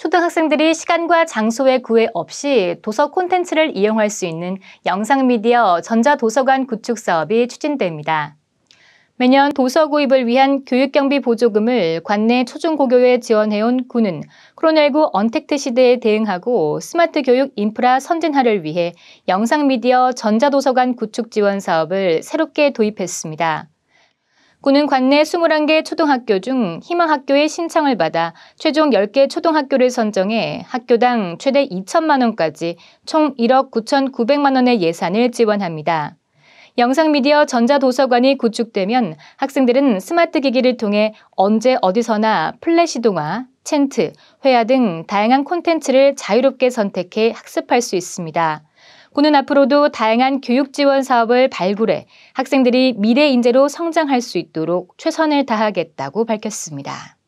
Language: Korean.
초등학생들이 시간과 장소의 구애 없이 도서 콘텐츠를 이용할 수 있는 영상 미디어 전자도서관 구축 사업이 추진됩니다. 매년 도서 구입을 위한 교육경비 보조금을 관내 초중고교에 지원해온 군은 코로나19 언택트 시대에 대응하고 스마트 교육 인프라 선진화를 위해 영상미디어 전자도서관 구축 지원 사업을 새롭게 도입했습니다. 군은 관내 21개 초등학교 중 희망학교의 신청을 받아 최종 10개 초등학교를 선정해 학교당 최대 2천만 원까지 총 1억 9,900만 원의 예산을 지원합니다. 영상미디어 전자도서관이 구축되면 학생들은 스마트 기기를 통해 언제 어디서나 플래시 동화, 챈트, 회화 등 다양한 콘텐츠를 자유롭게 선택해 학습할 수 있습니다. 고는 앞으로도 다양한 교육 지원 사업을 발굴해 학생들이 미래 인재로 성장할 수 있도록 최선을 다하겠다고 밝혔습니다.